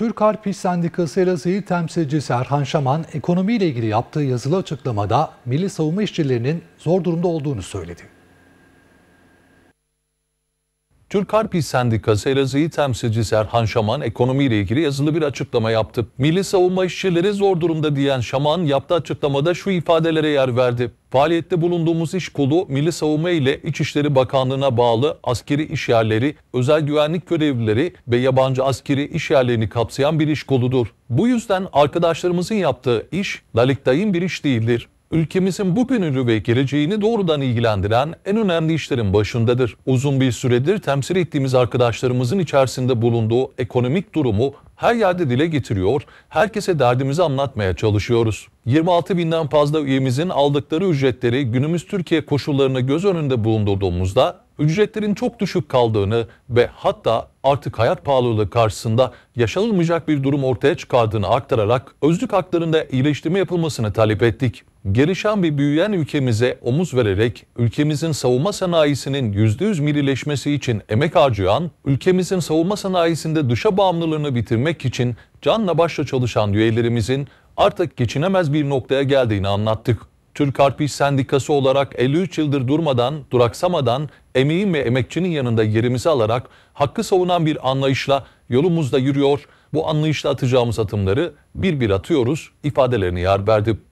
Türk Harp İş Sendikası Elazığ temsilcisi Erhan Şaman, ekonomiyle ilgili yaptığı yazılı açıklamada Milli Savunma işçilerinin zor durumda olduğunu söyledi. Türk Harpi Sendikası Elazığ'ı temsilcisi Erhan Şaman ekonomiyle ilgili yazılı bir açıklama yaptı. Milli savunma işçileri zor durumda diyen Şaman yaptığı açıklamada şu ifadelere yer verdi. Faaliyette bulunduğumuz iş kolu Milli Savunma ile İçişleri Bakanlığı'na bağlı askeri işyerleri, özel güvenlik görevlileri ve yabancı askeri işyerlerini kapsayan bir iş koludur. Bu yüzden arkadaşlarımızın yaptığı iş Lalik'tayın bir iş değildir ülkemizin bugününü ve geleceğini doğrudan ilgilendiren en önemli işlerin başındadır. Uzun bir süredir temsil ettiğimiz arkadaşlarımızın içerisinde bulunduğu ekonomik durumu her yerde dile getiriyor, herkese derdimizi anlatmaya çalışıyoruz. 26 binden fazla üyemizin aldıkları ücretleri günümüz Türkiye koşullarına göz önünde bulundurduğumuzda ücretlerin çok düşük kaldığını ve hatta artık hayat pahalılığı karşısında yaşanılmayacak bir durum ortaya çıkardığını aktararak özlük haklarında iyileştirme yapılmasını talep ettik. Gelişen bir büyüyen ülkemize omuz vererek ülkemizin savunma sanayisinin %100 millileşmesi için emek harcayan, ülkemizin savunma sanayisinde dışa bağımlılığını bitirmek için canla başla çalışan üyelerimizin artık geçinemez bir noktaya geldiğini anlattık. Türk Harp İş Sendikası olarak 53 yıldır durmadan, duraksamadan emeğin ve emekçinin yanında yerimizi alarak hakkı savunan bir anlayışla yolumuzda yürüyor, bu anlayışla atacağımız atımları bir bir atıyoruz ifadelerini yer verdi.